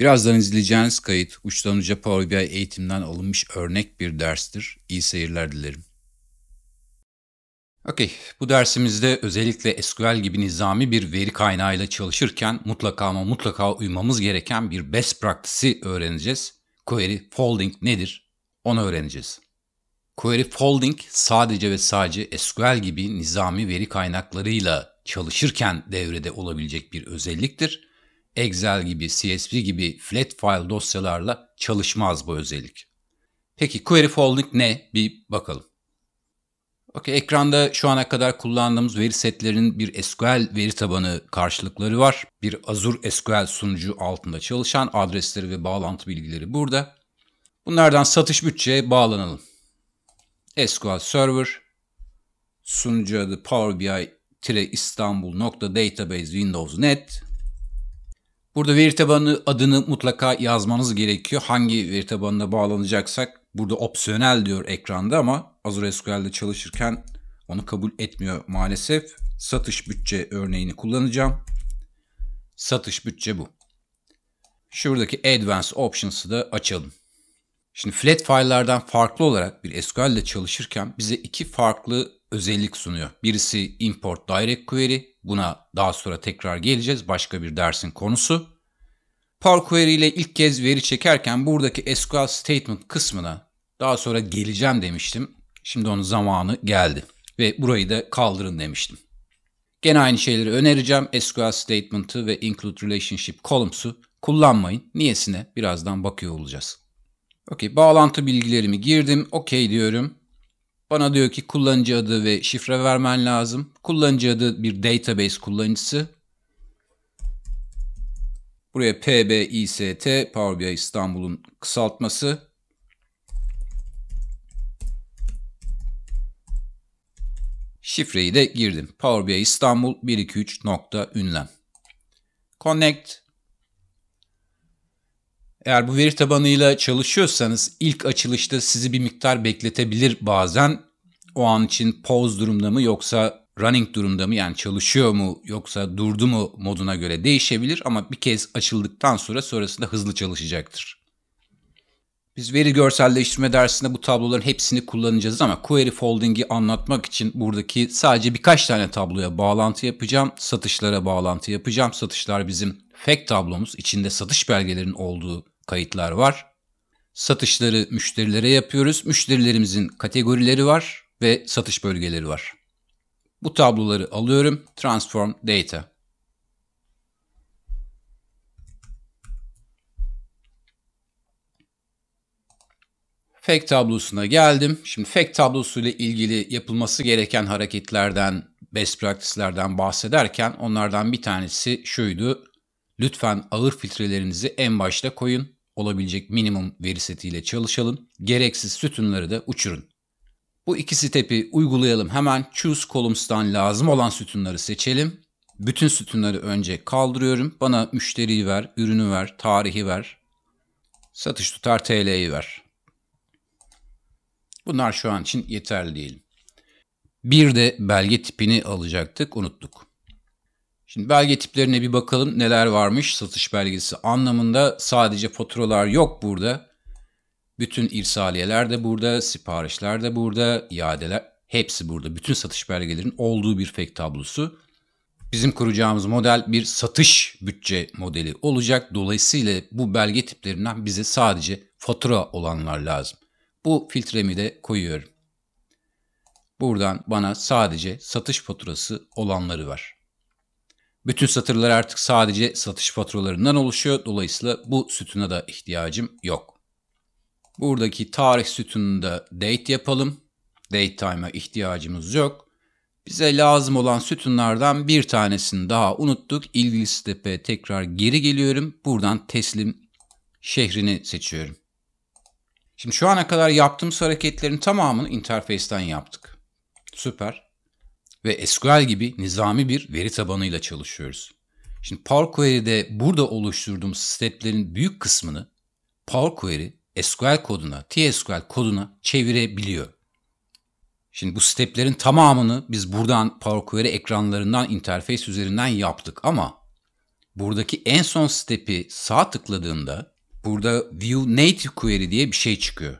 Birazdan izleyeceğiniz kayıt uçtan uca Power BI eğitimden alınmış örnek bir derstir. İyi seyirler dilerim. Okey, bu dersimizde özellikle SQL gibi nizami bir veri kaynağıyla çalışırken mutlaka ama mutlaka uymamız gereken bir best practice'i öğreneceğiz. Query folding nedir? Onu öğreneceğiz. Query folding sadece ve sadece SQL gibi nizami veri kaynaklarıyla çalışırken devrede olabilecek bir özelliktir Excel gibi, CSV gibi flat file dosyalarla çalışmaz bu özellik. Peki query folding ne? Bir bakalım. Okay, ekranda şu ana kadar kullandığımız veri setlerinin bir SQL veri tabanı karşılıkları var. Bir Azure SQL sunucu altında çalışan adresleri ve bağlantı bilgileri burada. Bunlardan satış bütçeye bağlanalım. SQL Server, sunucu adı Power BI-istanbul.database windows net Burada veri tabanı adını mutlaka yazmanız gerekiyor. Hangi veri tabanına bağlanacaksak burada opsiyonel diyor ekranda ama Azure SQL'de çalışırken onu kabul etmiyor maalesef. Satış bütçe örneğini kullanacağım. Satış bütçe bu. Şuradaki Advanced Options'ı da açalım. Şimdi flat file'lardan farklı olarak bir SQL ile çalışırken bize iki farklı özellik sunuyor. Birisi import direct query, Buna daha sonra tekrar geleceğiz. Başka bir dersin konusu. Power Query ile ilk kez veri çekerken buradaki SQL Statement kısmına daha sonra geleceğim demiştim. Şimdi onun zamanı geldi ve burayı da kaldırın demiştim. Gene aynı şeyleri önereceğim. SQL Statement'ı ve Include Relationship Columns'u kullanmayın. Niyesine birazdan bakıyor olacağız. Okey, bağlantı bilgilerimi girdim. Okey diyorum. Bana diyor ki kullanıcı adı ve şifre vermen lazım. Kullanıcı adı bir database kullanıcısı. Buraya PBIST, Power BI İstanbul'un kısaltması. Şifreyi de girdim. Power BI İstanbul 123 nokta ünlem. Connect eğer bu veri tabanıyla çalışıyorsanız ilk açılışta sizi bir miktar bekletebilir bazen. O an için pause durumda mı yoksa running durumda mı yani çalışıyor mu yoksa durdu mu moduna göre değişebilir ama bir kez açıldıktan sonra sonrasında hızlı çalışacaktır. Biz veri görselleştirme dersinde bu tabloların hepsini kullanacağız ama query folding'i anlatmak için buradaki sadece birkaç tane tabloya bağlantı yapacağım. Satışlara bağlantı yapacağım. Satışlar bizim fact tablomuz. içinde satış belgelerinin olduğu kayıtlar var. Satışları müşterilere yapıyoruz. Müşterilerimizin kategorileri var ve satış bölgeleri var. Bu tabloları alıyorum. Transform Data. Fact tablosuna geldim. Şimdi fact tablosuyla ilgili yapılması gereken hareketlerden, best practice'lerden bahsederken onlardan bir tanesi şuydu. Lütfen ağır filtrelerinizi en başta koyun olabilecek minimum veri setiyle çalışalım. Gereksiz sütunları da uçurun. Bu iki step'i uygulayalım. Hemen choose columns'tan lazım olan sütunları seçelim. Bütün sütunları önce kaldırıyorum. Bana müşteriyi ver, ürünü ver, tarihi ver. Satış tutar TL'yi ver. Bunlar şu an için yeterli değil. Bir de belge tipini alacaktık, unuttuk. Şimdi belge tiplerine bir bakalım neler varmış satış belgesi anlamında sadece faturalar yok burada. Bütün irsaliyeler de burada, siparişler de burada, iadeler hepsi burada. Bütün satış belgelerin olduğu bir fake tablosu. Bizim kuracağımız model bir satış bütçe modeli olacak. Dolayısıyla bu belge tiplerinden bize sadece fatura olanlar lazım. Bu filtremi de koyuyorum. Buradan bana sadece satış faturası olanları var. Bütün satırlar artık sadece satış faturalarından oluşuyor. Dolayısıyla bu sütuna da ihtiyacım yok. Buradaki tarih sütununda date yapalım. Date time'a ihtiyacımız yok. Bize lazım olan sütunlardan bir tanesini daha unuttuk. İlgili stepe tekrar geri geliyorum. Buradan teslim şehrini seçiyorum. Şimdi şu ana kadar yaptığımız hareketlerin tamamını interface'ten yaptık. Süper ve SQL gibi nizami bir veri tabanıyla çalışıyoruz. Şimdi Power Query'de burada oluşturduğum steplerin büyük kısmını Power Query SQL koduna, TSQL koduna çevirebiliyor. Şimdi bu steplerin tamamını biz buradan Power Query ekranlarından interface üzerinden yaptık ama buradaki en son step'i sağ tıkladığında burada View Native Query diye bir şey çıkıyor.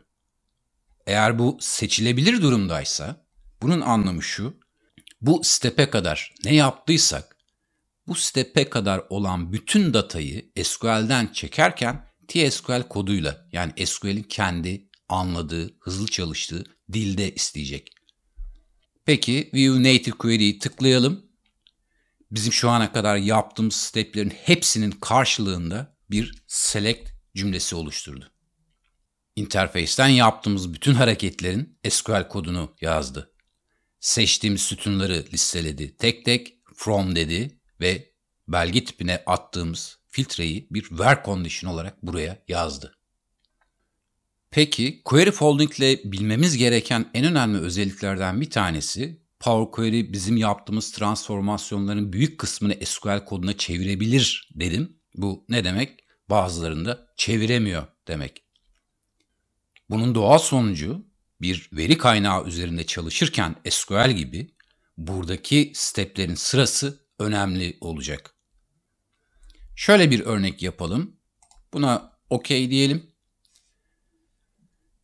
Eğer bu seçilebilir durumdaysa bunun anlamı şu bu stepe kadar ne yaptıysak bu stepe kadar olan bütün datayı SQL'den çekerken TSQL koduyla yani SQL'in kendi anladığı, hızlı çalıştığı dilde isteyecek. Peki View Native Query'yi tıklayalım. Bizim şu ana kadar yaptığımız steplerin hepsinin karşılığında bir select cümlesi oluşturdu. Interface'ten yaptığımız bütün hareketlerin SQL kodunu yazdı. Seçtiğim sütunları listeledi. Tek tek from dedi ve belge tipine attığımız filtreyi bir where condition olarak buraya yazdı. Peki query folding ile bilmemiz gereken en önemli özelliklerden bir tanesi Power Query bizim yaptığımız transformasyonların büyük kısmını SQL koduna çevirebilir dedim. Bu ne demek? Bazılarında çeviremiyor demek. Bunun doğal sonucu bir veri kaynağı üzerinde çalışırken SQL gibi buradaki steplerin sırası önemli olacak. Şöyle bir örnek yapalım. Buna OK diyelim.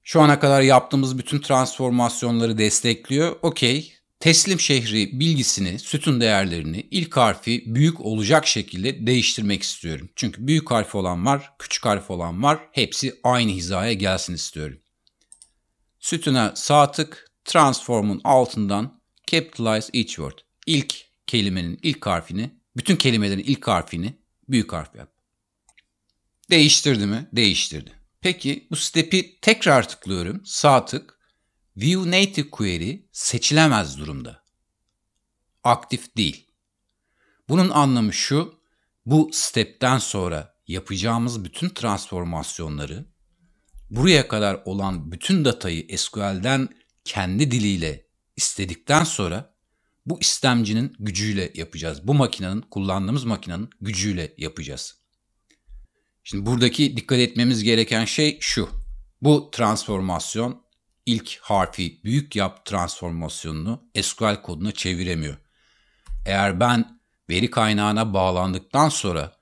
Şu ana kadar yaptığımız bütün transformasyonları destekliyor. OK. Teslim şehri bilgisini, sütun değerlerini ilk harfi büyük olacak şekilde değiştirmek istiyorum. Çünkü büyük harf olan var, küçük harf olan var. Hepsi aynı hizaya gelsin istiyorum. Sütuna sağ transform'un altından capitalize each word. İlk kelimenin ilk harfini, bütün kelimelerin ilk harfini büyük harf yap. Değiştirdi mi? Değiştirdi. Peki bu step'i tekrar tıklıyorum. Sağ View Native Query seçilemez durumda. Aktif değil. Bunun anlamı şu. Bu step'ten sonra yapacağımız bütün transformasyonları buraya kadar olan bütün datayı SQL'den kendi diliyle istedikten sonra bu istemcinin gücüyle yapacağız. Bu makinenin, kullandığımız makinenin gücüyle yapacağız. Şimdi buradaki dikkat etmemiz gereken şey şu. Bu transformasyon ilk harfi büyük yap transformasyonunu SQL koduna çeviremiyor. Eğer ben veri kaynağına bağlandıktan sonra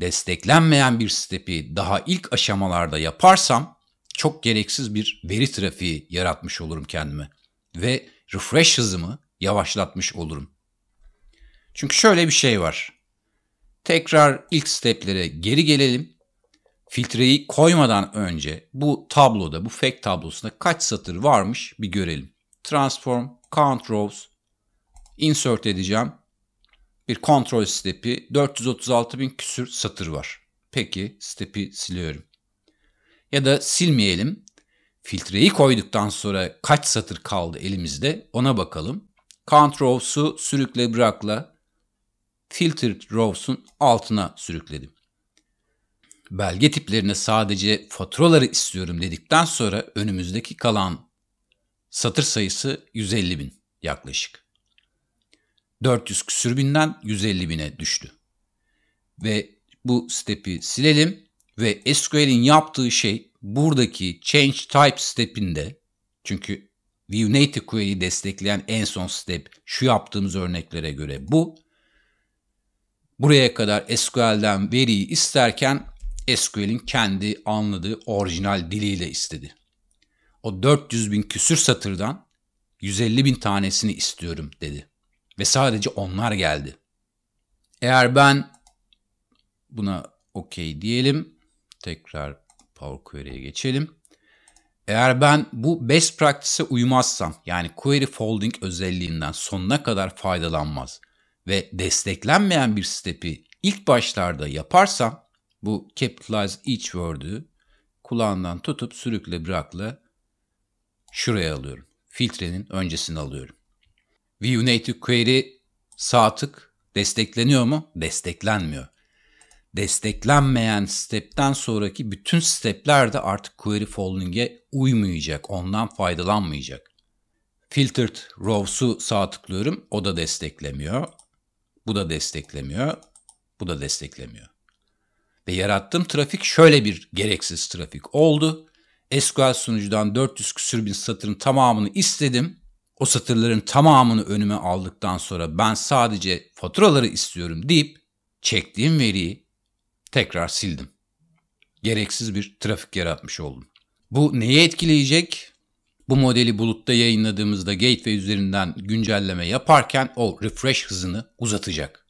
desteklenmeyen bir stepi daha ilk aşamalarda yaparsam çok gereksiz bir veri trafiği yaratmış olurum kendime ve refresh hızımı yavaşlatmış olurum. Çünkü şöyle bir şey var. Tekrar ilk steplere geri gelelim. Filtreyi koymadan önce bu tabloda, bu fake tablosunda kaç satır varmış bir görelim. Transform, count rows, insert edeceğim. Bir kontrol stepi 436 bin küsür satır var. Peki stepi siliyorum ya da silmeyelim. Filtreyi koyduktan sonra kaç satır kaldı elimizde ona bakalım. Count rows'u sürükle bırakla filter rows'un altına sürükledim. Belge tiplerine sadece faturaları istiyorum dedikten sonra önümüzdeki kalan satır sayısı 150 bin yaklaşık. 400 küsür binden 150 bine düştü. Ve bu step'i silelim ve SQL'in yaptığı şey buradaki change type step'inde çünkü View Native Query'i destekleyen en son step şu yaptığımız örneklere göre bu. Buraya kadar SQL'den veriyi isterken SQL'in kendi anladığı orijinal diliyle istedi. O 400 bin küsür satırdan 150 bin tanesini istiyorum dedi. Ve sadece onlar geldi. Eğer ben buna okey diyelim tekrar Power Query'e geçelim. Eğer ben bu best practice'e uymazsam yani query folding özelliğinden sonuna kadar faydalanmaz ve desteklenmeyen bir step'i ilk başlarda yaparsam bu capitalize each word'ü kulağından tutup sürükle bırakla şuraya alıyorum. Filtrenin öncesini alıyorum. View Native Query sağ tık destekleniyor mu? Desteklenmiyor desteklenmeyen stepten sonraki bütün stepler de artık query falling'e uymayacak, ondan faydalanmayacak. Filtered rows'u sağ tıklıyorum, o da desteklemiyor. Bu da desteklemiyor, bu da desteklemiyor. Ve yarattığım trafik şöyle bir gereksiz trafik oldu. SQL sunucudan 400 küsür bin satırın tamamını istedim. O satırların tamamını önüme aldıktan sonra ben sadece faturaları istiyorum deyip çektiğim veriyi tekrar sildim. Gereksiz bir trafik yaratmış oldum. Bu neyi etkileyecek? Bu modeli bulutta yayınladığımızda gateway üzerinden güncelleme yaparken o refresh hızını uzatacak.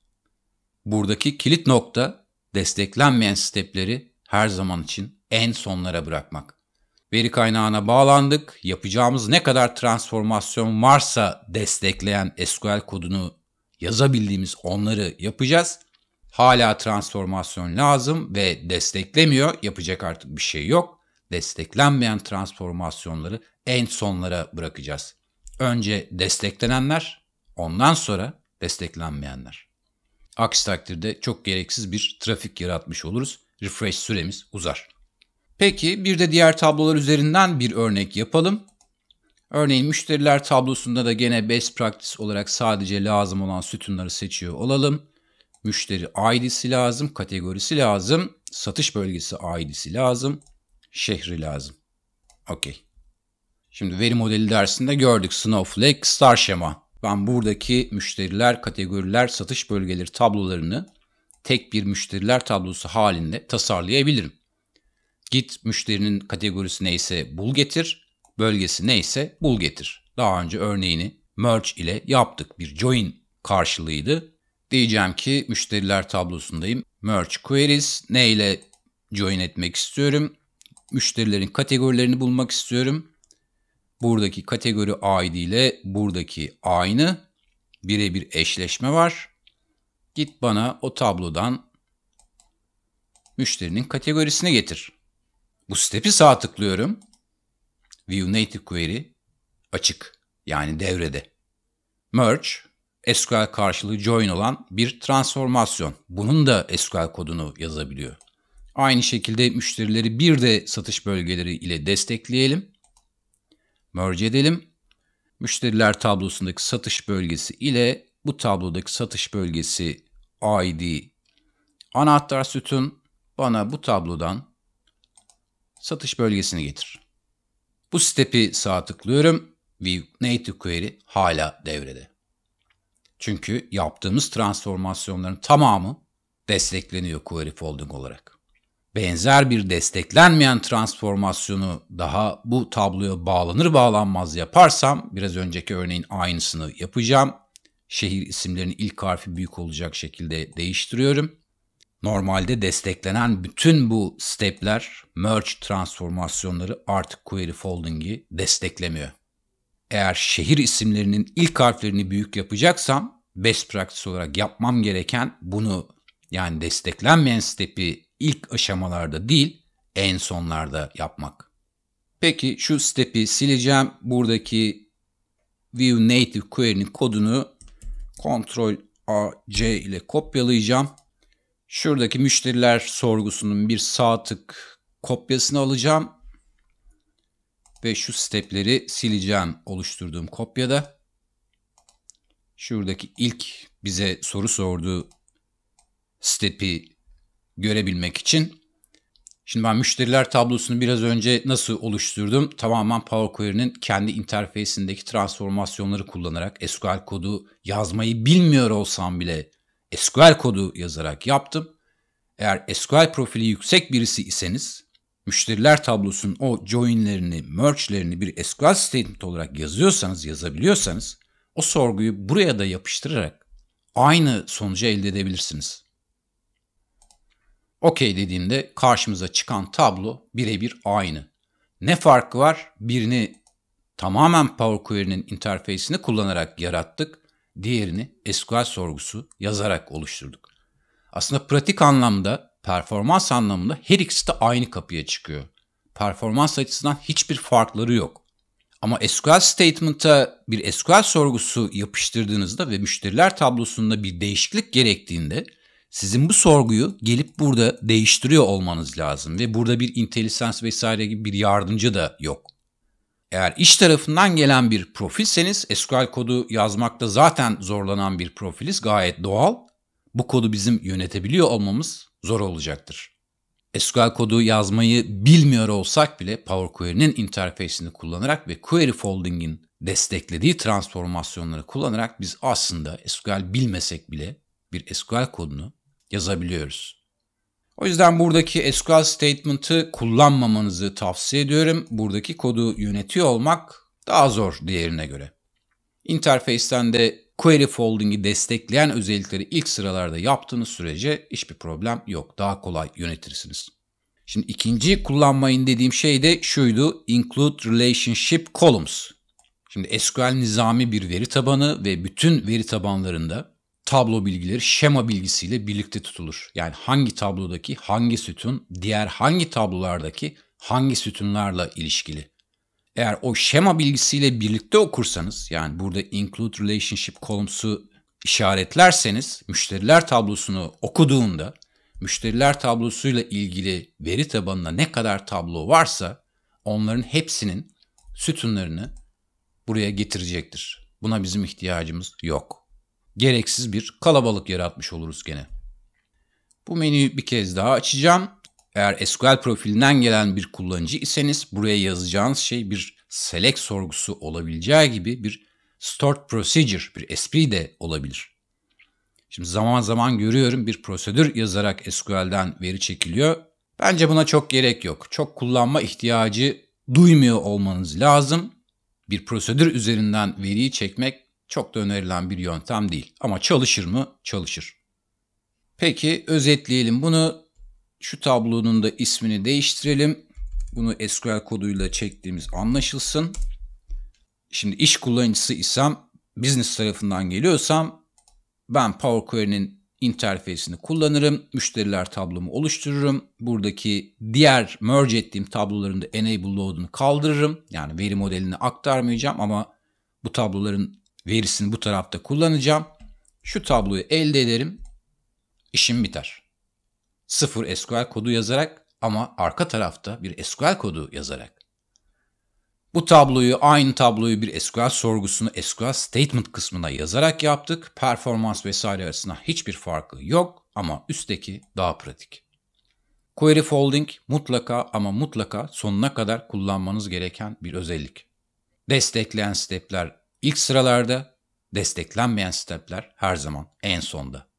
Buradaki kilit nokta desteklenmeyen stepleri her zaman için en sonlara bırakmak. Veri kaynağına bağlandık. Yapacağımız ne kadar transformasyon varsa destekleyen SQL kodunu yazabildiğimiz onları yapacağız hala transformasyon lazım ve desteklemiyor. Yapacak artık bir şey yok. Desteklenmeyen transformasyonları en sonlara bırakacağız. Önce desteklenenler, ondan sonra desteklenmeyenler. Aksi takdirde çok gereksiz bir trafik yaratmış oluruz. Refresh süremiz uzar. Peki bir de diğer tablolar üzerinden bir örnek yapalım. Örneğin müşteriler tablosunda da gene best practice olarak sadece lazım olan sütunları seçiyor olalım müşteri ID'si lazım, kategorisi lazım, satış bölgesi ID'si lazım, şehri lazım. Okey. Şimdi veri modeli dersinde gördük Snowflake star şema. Ben buradaki müşteriler, kategoriler, satış bölgeleri tablolarını tek bir müşteriler tablosu halinde tasarlayabilirim. Git müşterinin kategorisi neyse bul getir, bölgesi neyse bul getir. Daha önce örneğini merge ile yaptık. Bir join karşılığıydı diyeceğim ki müşteriler tablosundayım. Merge queries ne ile join etmek istiyorum? Müşterilerin kategorilerini bulmak istiyorum. Buradaki kategori ID ile buradaki aynı birebir eşleşme var. Git bana o tablodan müşterinin kategorisine getir. Bu step'i sağ tıklıyorum. View Native Query açık yani devrede. Merge SQL karşılığı join olan bir transformasyon. Bunun da SQL kodunu yazabiliyor. Aynı şekilde müşterileri bir de satış bölgeleri ile destekleyelim. Merge edelim. Müşteriler tablosundaki satış bölgesi ile bu tablodaki satış bölgesi ID anahtar sütun bana bu tablodan satış bölgesini getir. Bu step'i sağ tıklıyorum. View Native Query hala devrede. Çünkü yaptığımız transformasyonların tamamı destekleniyor query folding olarak. Benzer bir desteklenmeyen transformasyonu daha bu tabloya bağlanır bağlanmaz yaparsam biraz önceki örneğin aynısını yapacağım. Şehir isimlerinin ilk harfi büyük olacak şekilde değiştiriyorum. Normalde desteklenen bütün bu stepler, merge transformasyonları artık query folding'i desteklemiyor eğer şehir isimlerinin ilk harflerini büyük yapacaksam best practice olarak yapmam gereken bunu yani desteklenmeyen step'i ilk aşamalarda değil en sonlarda yapmak. Peki şu step'i sileceğim. Buradaki view native query'nin kodunu Ctrl A C ile kopyalayacağım. Şuradaki müşteriler sorgusunun bir sağ tık kopyasını alacağım ve şu stepleri sileceğim oluşturduğum kopyada. Şuradaki ilk bize soru sorduğu stepi görebilmek için. Şimdi ben müşteriler tablosunu biraz önce nasıl oluşturdum? Tamamen Power Query'nin kendi interfeysindeki transformasyonları kullanarak SQL kodu yazmayı bilmiyor olsam bile SQL kodu yazarak yaptım. Eğer SQL profili yüksek birisi iseniz müşteriler tablosunun o joinlerini, merge'lerini bir SQL statement olarak yazıyorsanız, yazabiliyorsanız o sorguyu buraya da yapıştırarak aynı sonucu elde edebilirsiniz. OK dediğimde karşımıza çıkan tablo birebir aynı. Ne farkı var? Birini tamamen Power Query'nin interfeysini kullanarak yarattık. Diğerini SQL sorgusu yazarak oluşturduk. Aslında pratik anlamda Performans anlamında her ikisi de aynı kapıya çıkıyor. Performans açısından hiçbir farkları yok. Ama SQL statement'a bir SQL sorgusu yapıştırdığınızda ve müşteriler tablosunda bir değişiklik gerektiğinde sizin bu sorguyu gelip burada değiştiriyor olmanız lazım ve burada bir intelligence vesaire gibi bir yardımcı da yok. Eğer iş tarafından gelen bir profilseniz SQL kodu yazmakta zaten zorlanan bir profiliz gayet doğal. Bu kodu bizim yönetebiliyor olmamız zor olacaktır. SQL kodu yazmayı bilmiyor olsak bile Power Query'nin interface'ini kullanarak ve Query Folding'in desteklediği transformasyonları kullanarak biz aslında SQL bilmesek bile bir SQL kodunu yazabiliyoruz. O yüzden buradaki SQL statement'ı kullanmamanızı tavsiye ediyorum. Buradaki kodu yönetiyor olmak daha zor diğerine göre. Interface'ten de query folding'i destekleyen özellikleri ilk sıralarda yaptığınız sürece hiçbir problem yok. Daha kolay yönetirsiniz. Şimdi ikinci kullanmayın dediğim şey de şuydu. Include relationship columns. Şimdi SQL nizami bir veri tabanı ve bütün veri tabanlarında tablo bilgileri şema bilgisiyle birlikte tutulur. Yani hangi tablodaki hangi sütun diğer hangi tablolardaki hangi sütunlarla ilişkili. Eğer o şema bilgisiyle birlikte okursanız yani burada include relationship columns'u işaretlerseniz müşteriler tablosunu okuduğunda müşteriler tablosuyla ilgili veri tabanına ne kadar tablo varsa onların hepsinin sütunlarını buraya getirecektir. Buna bizim ihtiyacımız yok. Gereksiz bir kalabalık yaratmış oluruz gene. Bu menüyü bir kez daha açacağım eğer SQL profilinden gelen bir kullanıcı iseniz buraya yazacağınız şey bir select sorgusu olabileceği gibi bir stored procedure, bir SP de olabilir. Şimdi zaman zaman görüyorum bir prosedür yazarak SQL'den veri çekiliyor. Bence buna çok gerek yok. Çok kullanma ihtiyacı duymuyor olmanız lazım. Bir prosedür üzerinden veriyi çekmek çok da önerilen bir yöntem değil. Ama çalışır mı? Çalışır. Peki özetleyelim bunu şu tablonun da ismini değiştirelim. Bunu SQL koduyla çektiğimiz anlaşılsın. Şimdi iş kullanıcısı isem, business tarafından geliyorsam ben Power Query'nin interfeysini kullanırım. Müşteriler tablomu oluştururum. Buradaki diğer merge ettiğim tabloların da enable load'unu kaldırırım. Yani veri modelini aktarmayacağım ama bu tabloların verisini bu tarafta kullanacağım. Şu tabloyu elde ederim. İşim biter. Sıfır SQL kodu yazarak ama arka tarafta bir SQL kodu yazarak. Bu tabloyu, aynı tabloyu bir SQL sorgusunu SQL statement kısmına yazarak yaptık. Performans vesaire arasında hiçbir farkı yok ama üstteki daha pratik. Query folding mutlaka ama mutlaka sonuna kadar kullanmanız gereken bir özellik. Destekleyen stepler ilk sıralarda, desteklenmeyen stepler her zaman en sonda.